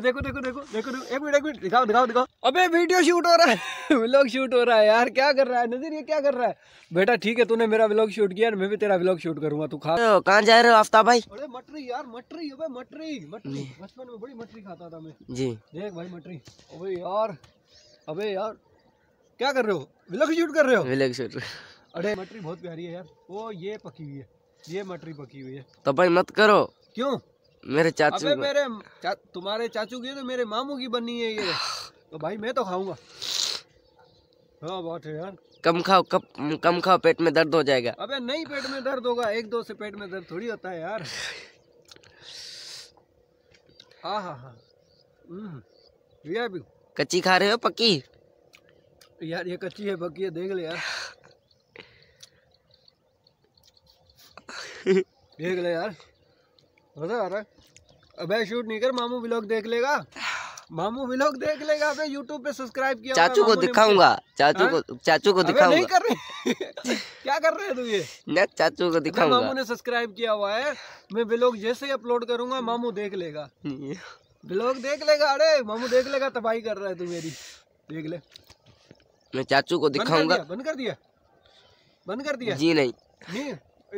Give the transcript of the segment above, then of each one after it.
देखो देखो देखो देखो देखो एक मिनट एक मिनट दिखाओ दिखाओ दिखाओ अबे वीडियो शूट हो रहा है व्लॉग शूट हो रहा है यार क्या कर रहा है नजर ये क्या कर रहा है बेटा ठीक है तूने मेरा व्लॉग शूट किया मैं भी तेरा व्लॉग शूट करूंगा तू खा कहाँ जा रहे हो आफ्ताब भाई अरे मटरी यार मटरी अबे मटरी मटरी बचपन में बड़ी मटरी खाता था मैं जी देख भाई मटरी अबे यार अबे यार क्या कर रहे हो व्लॉग शूट कर रहे हो व्लॉग शूट अरे मटरी बहुत प्यारी है यार वो ये पकी हुई है ये मटरी पकी हुई है तो भाई मत करो क्यों मेरे चाचू अबे मेरे चा, तुम्हारे चाचू की तो मेरे मामू की बनी है ये तो भाई मैं तो खाऊंगा हाँ बहुत है यार कम खाओ कम कम खाओ पेट में दर्द हो जाएगा अबे नहीं पेट में दर्द होगा एक दो से पेट में दर्द थोड़ी होता है यार हाँ हाँ हाँ हम्म, कच्ची खा रहे हो पक्की यार ये कच्ची है पक्की है देख ले यार देख ले यार मजा आ रहा है अबे शूट नहीं कर मामू ब्लॉग देख लेगा मामू व्लॉग देख लेगा अबे YouTube पे सब्सक्राइब किया चाचू को दिखाऊंगा चाचू को हाँ? चाचू को दिखाऊंगा नहीं कर रहे क्या कर रहे हैं तू ये ना चाचू को दिखाऊंगा मामू ने सब्सक्राइब किया हुआ है मैं व्लॉग जैसे ही अपलोड करूंगा मामू देख लेगा व्लॉग देख लेगा अरे मामू देख लेगा तबाही कर रहा है तू मेरी देख ले मैं चाचू को दिखाऊंगा बंद कर दिया बंद कर दिया जी नहीं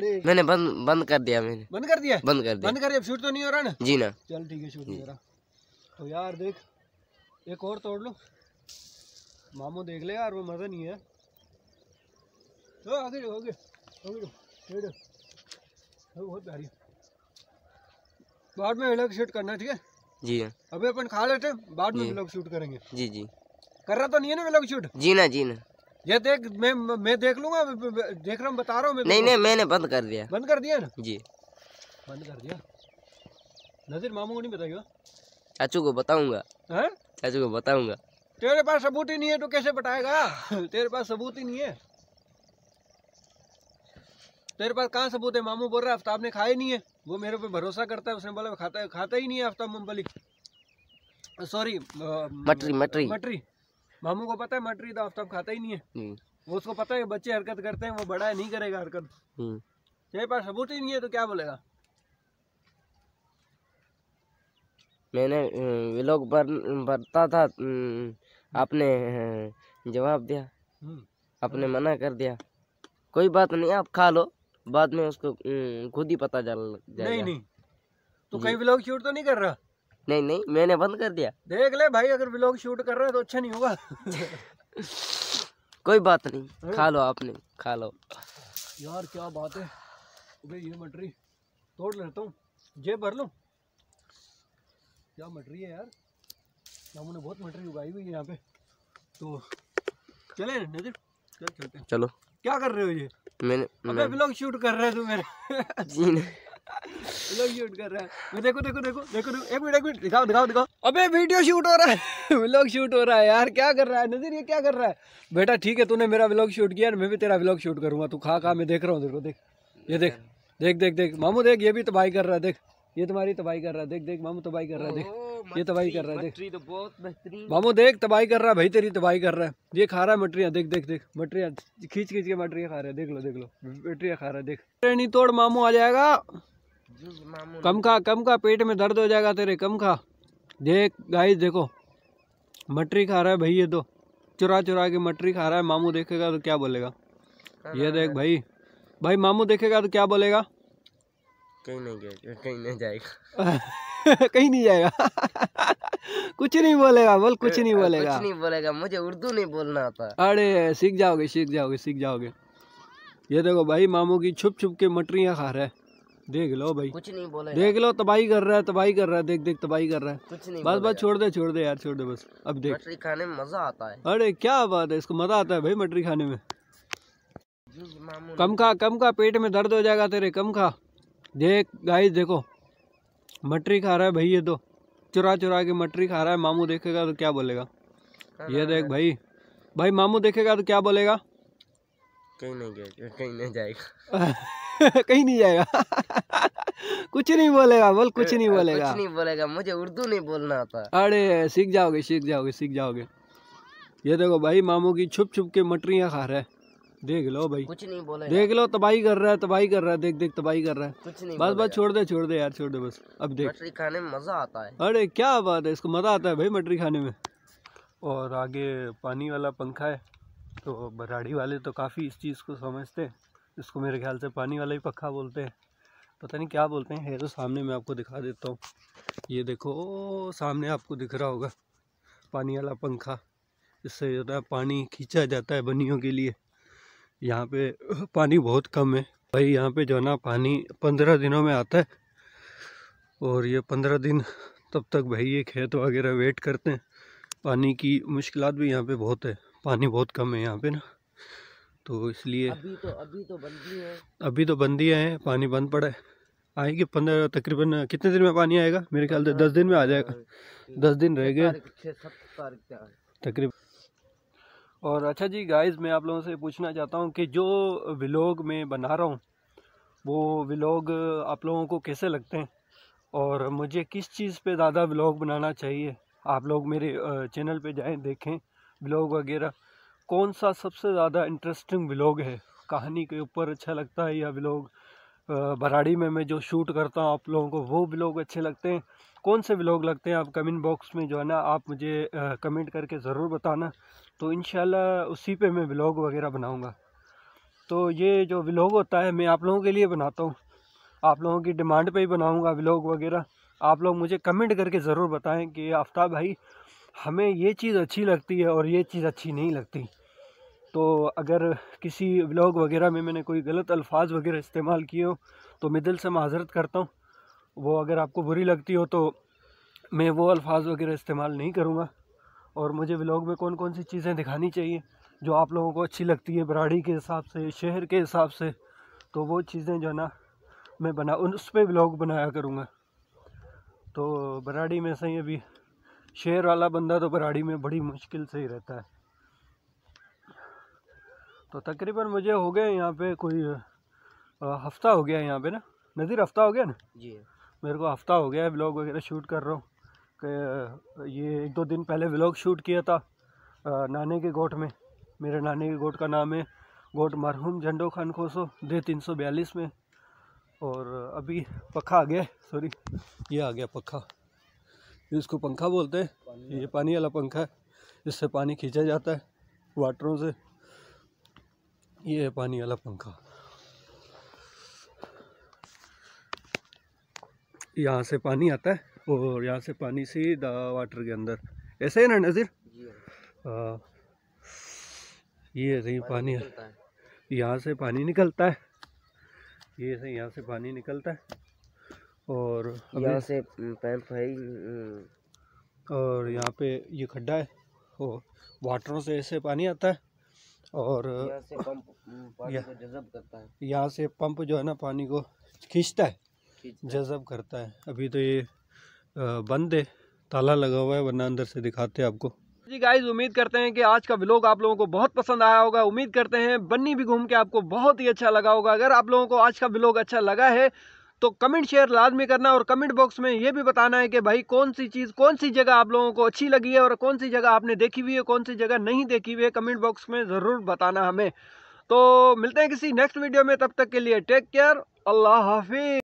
मैंने बंद बंद कर दिया मैंने बंद कर दिया बंद कर दिया बंद कर शूट तो नहीं हो रहा ना जी ना चल ठीक है शूट नहीं हो रहा तो यार देख एक और तोड़ लो मामो देख ले यार वो मज़ा नहीं है तो आगे जाओ आगे आगे बहुत प्यारी बाद में अलग शूट करना ठीक है जी हाँ अभी अपन खा लेते हैं बाद में अलग शूट करेंगे जी जी कर रहा तो नहीं है ना अलग शूट जी ना जी ना ये देख मैं मैं देख लूंगा देख रहा हूँ बता रहा हूँ नहीं नहीं मैंने बंद कर दिया बंद कर दिया ना जी बंद कर दिया नजर मामू को नहीं बताइएगा चाचू को बताऊंगा चाचू को बताऊंगा तेरे पास सबूत ही नहीं है तो कैसे बताएगा तेरे पास सबूत ही नहीं है तेरे पास कहाँ सबूत है मामू बोल रहा है आफ्ताब ने खाया नहीं है वो मेरे पे भरोसा करता है उसने बोला खाता खाता ही नहीं है आफ्ताब मूंगफली सॉरी मटरी मटरी मटरी मामू को पता है मटरी तो आफ्ताब खाता ही नहीं है हम्म। वो उसको पता है बच्चे हरकत करते हैं वो बड़ा है नहीं करेगा हरकत हम्म। मेरे पास सबूत ही नहीं है तो क्या बोलेगा मैंने विलोक अं, भर भरता था अं, आपने अं, जवाब दिया हम्म। आपने मना कर दिया कोई बात नहीं आप खा लो बाद में उसको खुद ही पता चल जाएगा नहीं नहीं तो कहीं विलोक शूट तो नहीं कर रहा नहीं नहीं मैंने बंद कर दिया देख ले भाई अगर ब्लॉग शूट कर रहे हैं तो अच्छा नहीं होगा कोई बात नहीं खा लो आपने खा लो यार क्या बात है ये मटरी तोड़ लेता हूँ जेब भर लो क्या मटरी है यार हमने बहुत मटरी उगाई हुई है यहाँ पे तो चले नजर चल चलते चलो क्या कर रहे हो ये मैंने अबे ब्लॉग शूट कर रहे हो तू मेरे जी नहीं वीडियो शूट हो रहा है व्लॉग शूट हो रहा है यार क्या कर रहा है नजर ये क्या कर रहा है बेटा ठीक है तूने मेरा व्लॉग शूट किया मैं भी तेरा व्लॉग शूट करूंगा तू खा खा मैं देख रहा हूँ देखो देख ये देख देख देख देख मामू देख ये भी तबाही कर रहा है देख ये तुम्हारी तबाही कर रहा है देख देख मामू तबाही कर रहा है देख ये तबाही कर रहा है देख तो बहुत मामू देख तबाही कर रहा है भाई तेरी तबाही कर रहा है ये खा रहा है मटरिया देख देख देख मटरिया खींच खींच के मटरिया खा रहा है देख लो देख लो मटरिया खा रहा है देख नहीं तोड़ मामू आ जाएगा कम का कम का पेट में दर्द हो जाएगा तेरे कम खा देख गाइस देखो मटरी खा रहा है भाई ये तो चुरा चुरा के मटरी खा रहा है मामू देखेगा तो क्या बोलेगा ये देख हाँ। भाई भाई मामू देखेगा तो क्या बोलेगा कहीं नहीं जाएगा कहीं नहीं जाएगा कहीं नहीं जाएगा कुछ नहीं बोलेगा बोल कुछ नहीं बोलेगा कुछ नहीं बोलेगा मुझे उर्दू नहीं बोलना आता अरे सीख जाओगे सीख जाओगे सीख जाओगे ये देखो भाई मामू की छुप छुप के मटरियाँ खा रहा है देख लो भाई कुछ नहीं बोला देख लो तबाही कर रहा है तबाही कर रहा है देख देख तबाही कर रहा है कुछ नहीं बस बस छोड़ दे छोड़ दे यार छोड़ दे बस अब देख मटरी खाने में मजा आता है अरे क्या बात है इसको मजा आता है भाई मटरी खाने में कम खा कम खा पेट में दर्द हो जाएगा तेरे कम खा देख गाइस देखो मटरी खा रहा है भाई ये तो चुरा चुरा के मटरी खा रहा है मामू देखेगा तो क्या बोलेगा हाँ, ये हाँ, देख हाँ। भाई भाई मामू देखेगा तो क्या बोलेगा कहीं नहीं जाएगा कहीं नहीं जाएगा कहीं नहीं जाएगा कुछ नहीं बोलेगा बोल कुछ नहीं बोलेगा कुछ नहीं बोलेगा मुझे उर्दू नहीं बोलना आता अरे सीख जाओगे सीख जाओगे सीख जाओगे ये देखो भाई मामू की छुप छुप के मटरियाँ खा रहे देख लो भाई कुछ नहीं बोले देख लो तबाही कर रहा है तबाही कर रहा है देख देख तबाही कर रहा है कुछ नहीं बस बस छोड़ दे छोड़ दे यार छोड़ दे बस अब देख मटरी खाने में मजा आता है अरे क्या बात है इसको मजा आता है भाई मटरी खाने में और आगे पानी वाला पंखा है तो बराड़ी वाले तो काफ़ी इस चीज़ को समझते हैं इसको मेरे ख्याल से पानी वाला ही पक्खा बोलते हैं पता नहीं क्या बोलते हैं है तो सामने मैं आपको दिखा देता हूँ ये देखो ओ, सामने आपको दिख रहा होगा पानी वाला पंखा इससे जो है पानी खींचा जाता है बनियों के लिए यहाँ पे पानी बहुत कम है भाई यहाँ पे जो है ना पानी पंद्रह दिनों में आता है और ये पंद्रह दिन तब तक भाई ये खेत वगैरह वेट करते हैं पानी की मुश्किल भी यहाँ पे बहुत है पानी बहुत कम है यहाँ पे ना तो इसलिए अभी तो अभी तो बंदी है अभी तो बंदी है पानी बंद पड़ा है आएगी पंद्रह तकरीबन कितने दिन में पानी आएगा मेरे ख्याल से दस दिन में आ जाएगा दस दिन रह गए तकरीबन और अच्छा जी गाइस मैं आप लोगों से पूछना चाहता हूँ कि जो व्लॉग मैं बना रहा हूँ वो व्लॉग आप लोगों को कैसे लगते हैं और मुझे किस चीज़ पे ज़्यादा व्लॉग बनाना चाहिए आप लोग मेरे चैनल पे जाएं देखें ब्लॉग वगैरह कौन सा सबसे ज़्यादा इंटरेस्टिंग ब्लॉग है कहानी के ऊपर अच्छा लगता है या ब्लॉग बराड़ी में मैं जो शूट करता हूँ आप लोगों को वो ब्लॉग अच्छे लगते हैं कौन से ब्लॉग लगते हैं आप कमेंट बॉक्स में जो है ना आप मुझे कमेंट करके ज़रूर बताना तो इन उसी पे मैं ब्लॉग वगैरह बनाऊँगा तो ये जो ब्लॉग होता है मैं आप लोगों के लिए बनाता हूँ आप लोगों की डिमांड पर ही बनाऊँगा ब्लॉग वगैरह आप लोग मुझे कमेंट करके ज़रूर बताएं कि आफ्ताब भाई हमें ये चीज़ अच्छी लगती है और ये चीज़ अच्छी नहीं लगती तो अगर किसी व्लॉग वगैरह में मैंने कोई गलत अल्फाज वगैरह इस्तेमाल किए हो तो मैं दिल से माजरत करता हूँ वो अगर आपको बुरी लगती हो तो मैं वो अल्फाज वगैरह इस्तेमाल नहीं करूँगा और मुझे व्लॉग में कौन कौन सी चीज़ें दिखानी चाहिए जो आप लोगों को अच्छी लगती है बराड़ी के हिसाब से शहर के हिसाब से तो वो चीज़ें जो है ना मैं बना उस पर ब्लॉग बनाया करूँगा तो बराड़ी में सही अभी शेर वाला बंदा तो बराड़ी में बड़ी मुश्किल से ही रहता है तो तकरीबन मुझे हो गया यहाँ पे कोई हफ़्ता हो गया यहाँ पे ना नज़ीर हफ़्ता हो गया ना जी मेरे को हफ़्ता हो गया है ब्लॉग वगैरह शूट कर रहा हूँ ये एक दो दिन पहले ब्लॉग शूट किया था नाने के गोट में मेरे नाने के गोट का नाम है गोट मरहूम झंडो खान खोसो दे तीन सौ बयालीस में और अभी पखा आ गया सॉरी ये आ गया पखा इसको पंखा बोलते हैं ये पानी वाला पंखा है इससे पानी खींचा जाता है वाटरों से ये है पानी वाला पंखा यहाँ से पानी आता है और यहाँ से पानी सीधा वाटर के अंदर ऐसे है ना नज़ीर हाँ। हाँ। ये सही पानी यहाँ से पानी निकलता है ये सही यहाँ से पानी निकलता है और यहाँ से पैंप तो है और यहाँ पे ये खड्डा है वो वाटरों से ऐसे पानी आता है और यहाँ से पंप यहाँ से पंप जो है ना पानी को खींचता है जज़ब करता है अभी तो ये बंद है ताला लगा हुआ है वरना अंदर से दिखाते हैं आपको जी गाइज उम्मीद करते हैं कि आज का ब्लॉग आप लोगों को बहुत पसंद आया होगा उम्मीद करते हैं बन्नी भी घूम के आपको बहुत ही अच्छा लगा होगा अगर आप लोगों को आज का ब्लॉग अच्छा लगा है तो कमेंट शेयर लाजमी करना और कमेंट बॉक्स में ये भी बताना है कि भाई कौन सी चीज़ कौन सी जगह आप लोगों को अच्छी लगी है और कौन सी जगह आपने देखी हुई है कौन सी जगह नहीं देखी हुई है कमेंट बॉक्स में ज़रूर बताना हमें तो मिलते हैं किसी नेक्स्ट वीडियो में तब तक के लिए टेक केयर अल्लाह हाफिज